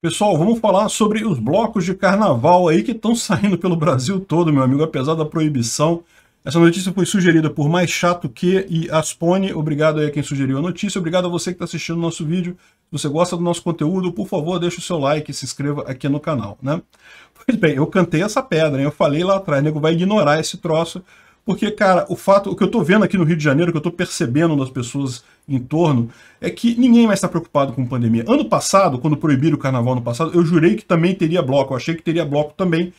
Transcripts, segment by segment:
Pessoal, vamos falar sobre os blocos de carnaval aí que estão saindo pelo Brasil todo, meu amigo, apesar da proibição. Essa notícia foi sugerida por Mais Chato Que e Aspone. Obrigado aí a quem sugeriu a notícia. Obrigado a você que está assistindo o nosso vídeo. Se você gosta do nosso conteúdo, por favor, deixa o seu like e se inscreva aqui no canal, né? Pois bem, eu cantei essa pedra, hein? Eu falei lá atrás, nego vai ignorar esse troço. Porque, cara, o fato, o que eu estou vendo aqui no Rio de Janeiro, o que eu estou percebendo nas pessoas em torno, é que ninguém mais está preocupado com pandemia. Ano passado, quando proibiram o carnaval no passado, eu jurei que também teria bloco, eu achei que teria bloco também,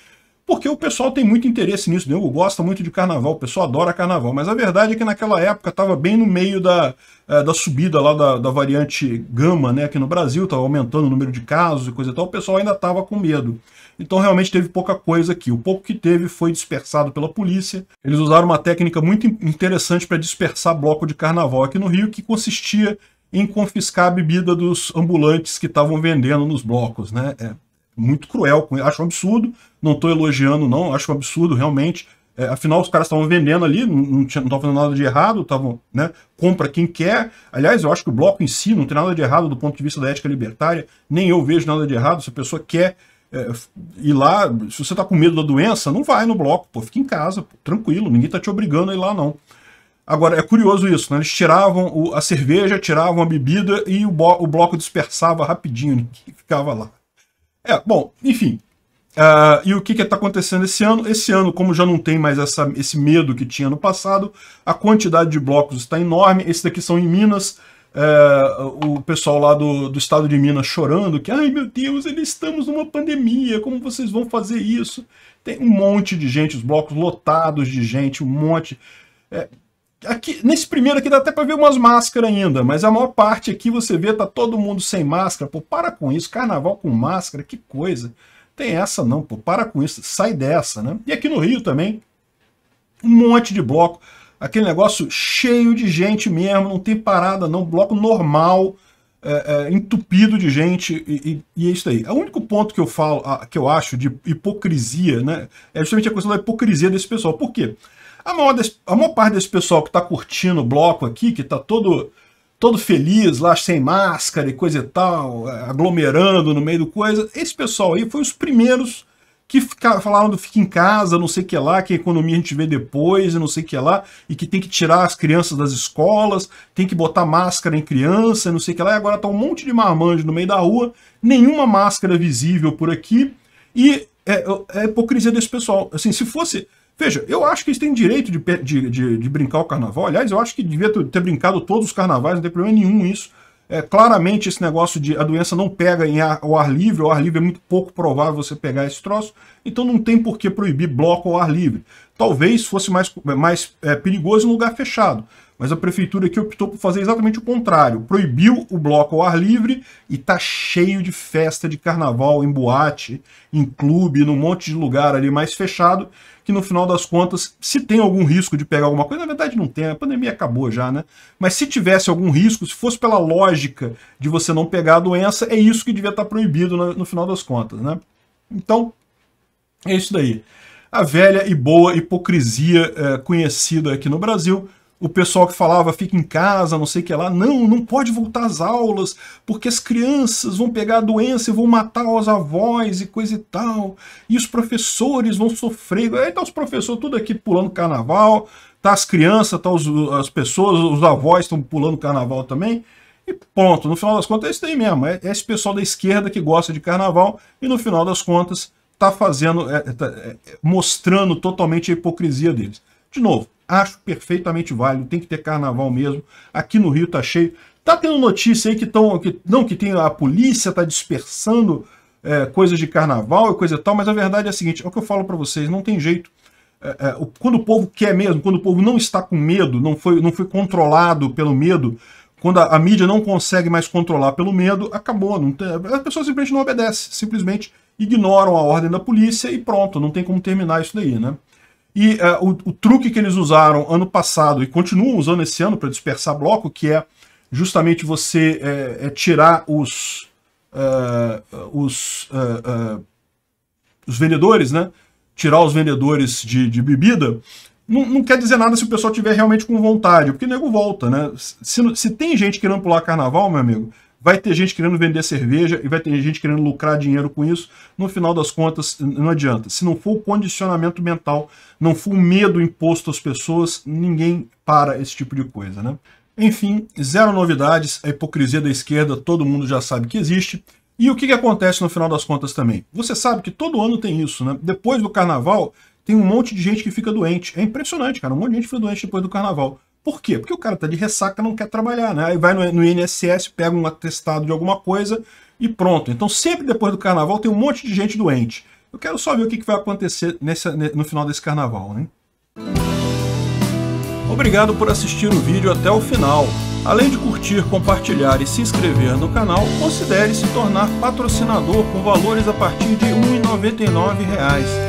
porque o pessoal tem muito interesse nisso. O nego gosta muito de carnaval, o pessoal adora carnaval. Mas a verdade é que naquela época estava bem no meio da, é, da subida lá da, da variante gama né, aqui no Brasil, estava aumentando o número de casos e coisa e tal, o pessoal ainda estava com medo. Então realmente teve pouca coisa aqui. O pouco que teve foi dispersado pela polícia. Eles usaram uma técnica muito interessante para dispersar bloco de carnaval aqui no Rio, que consistia em confiscar a bebida dos ambulantes que estavam vendendo nos blocos. Né? É muito cruel com ele. Acho um absurdo, não estou elogiando, não, acho um absurdo realmente. É, afinal, os caras estavam vendendo ali, não estavam fazendo nada de errado, estavam, né? Compra quem quer. Aliás, eu acho que o bloco em si não tem nada de errado do ponto de vista da ética libertária, nem eu vejo nada de errado. Se a pessoa quer é, ir lá, se você está com medo da doença, não vai no bloco, pô, fica em casa, pô, tranquilo, ninguém está te obrigando a ir lá, não. Agora, é curioso isso, né? Eles tiravam o, a cerveja, tiravam a bebida e o, o bloco dispersava rapidinho, ninguém ficava lá. É, bom, enfim. Uh, e o que está acontecendo esse ano? Esse ano, como já não tem mais essa, esse medo que tinha no passado, a quantidade de blocos está enorme. Esses daqui são em Minas. É, o pessoal lá do, do estado de Minas chorando que, ai meu Deus, eles estamos numa pandemia, como vocês vão fazer isso? Tem um monte de gente, os blocos lotados de gente, um monte. É, Aqui, nesse primeiro aqui dá até para ver umas máscaras ainda, mas a maior parte aqui você vê, tá todo mundo sem máscara. Pô, para com isso, carnaval com máscara, que coisa. Tem essa não, pô, para com isso, sai dessa, né? E aqui no Rio também, um monte de bloco. Aquele negócio cheio de gente mesmo, não tem parada não, bloco normal, é, é, entupido de gente e, e, e, é isso aí. É o único ponto que eu falo, ah, que eu acho de hipocrisia, né, é justamente a questão da hipocrisia desse pessoal. Por quê? A maior, a maior parte desse pessoal que está curtindo o bloco aqui, que está todo, todo feliz lá, sem máscara e coisa e tal, é, aglomerando no meio do coisa, esse pessoal aí foi os primeiros que fica, falaram do fica em casa, não sei o que lá, que a economia a gente vê depois, não sei o que lá, e que tem que tirar as crianças das escolas, tem que botar máscara em criança, não sei o que lá, e agora tá um monte de marmanjo no meio da rua, nenhuma máscara visível por aqui, e é, é a é hipocrisia desse pessoal. Assim, se fosse, Veja, eu acho que eles têm direito de, de, de, de brincar o carnaval. Aliás, eu acho que devia ter brincado todos os carnavais, não tem problema nenhum isso. É, claramente esse negócio de a doença não pega em ar, ao ar livre, o ar livre é muito pouco provável você pegar esse troço, então não tem por que proibir bloco ao ar livre. Talvez fosse mais, mais é, perigoso em um lugar fechado, mas a prefeitura aqui optou por fazer exatamente o contrário. Proibiu o bloco ao ar livre e tá cheio de festa de carnaval em boate, em clube, num monte de lugar ali mais fechado, que no final das contas, se tem algum risco de pegar alguma coisa, na verdade não tem, a pandemia acabou já, né? Mas se tivesse algum risco, se fosse pela lógica de você não pegar a doença, é isso que devia estar tá proibido no, né, no final das contas, né? Então, é isso daí a velha e boa hipocrisia é, conhecida aqui no Brasil. O pessoal que falava, fica em casa, não sei o que lá. Não, não pode voltar às aulas, porque as crianças vão pegar a doença e vão matar os avós e coisa e tal. E os professores vão sofrer. Aí tá os professores tudo aqui pulando carnaval, tá as crianças, tá os, as pessoas, os avós estão pulando carnaval também. E ponto. No final das contas é isso aí mesmo. É, é esse pessoal da esquerda que gosta de carnaval e no final das contas está fazendo, é, é, tá, é, mostrando totalmente a hipocrisia deles. De novo, acho perfeitamente válido, tem que ter carnaval mesmo. Aqui no Rio tá cheio. Tá tendo notícia aí que estão. Que, não, que tem a polícia tá dispersando é, coisas de carnaval e coisa e tal, mas a verdade é a seguinte: é o que eu falo para vocês, não tem jeito. É, é, quando o povo quer mesmo, quando o povo não está com medo, não foi, não foi controlado pelo medo, quando a, a mídia não consegue mais controlar pelo medo, acabou. Não tem, a pessoa simplesmente não obedece, simplesmente ignoram a ordem da polícia e pronto, não tem como terminar isso daí, né? E uh, o, o, truque que eles usaram ano passado e continuam usando esse ano para dispersar bloco, que é justamente você é, é tirar os, uh, os, uh, os vendedores, né? Tirar os vendedores de, de bebida. Não, não, quer dizer nada se o pessoal tiver realmente com vontade, porque o nego volta, né? Se, se tem gente querendo pular carnaval, meu amigo, vai ter gente querendo vender cerveja e vai ter gente querendo lucrar dinheiro com isso. No final das contas, não adianta. Se não for o condicionamento mental, não for o medo imposto às pessoas, ninguém para esse tipo de coisa, né? Enfim, zero novidades, a hipocrisia da esquerda todo mundo já sabe que existe. E o que, que acontece no final das contas também? Você sabe que todo ano tem isso, né? Depois do carnaval, tem um monte de gente que fica doente. É impressionante, cara, um monte de gente fica doente depois do carnaval. Por quê? Porque o cara tá de ressaca não quer trabalhar, né? Aí vai no, no INSS, pega um atestado de alguma coisa e pronto. Então sempre depois do carnaval tem um monte de gente doente. Eu quero só ver o que, que vai acontecer nesse, no final desse carnaval, né? Obrigado por assistir o vídeo até o final. Além de curtir, compartilhar e se inscrever no canal, considere se tornar patrocinador com valores a partir de R$ 1,99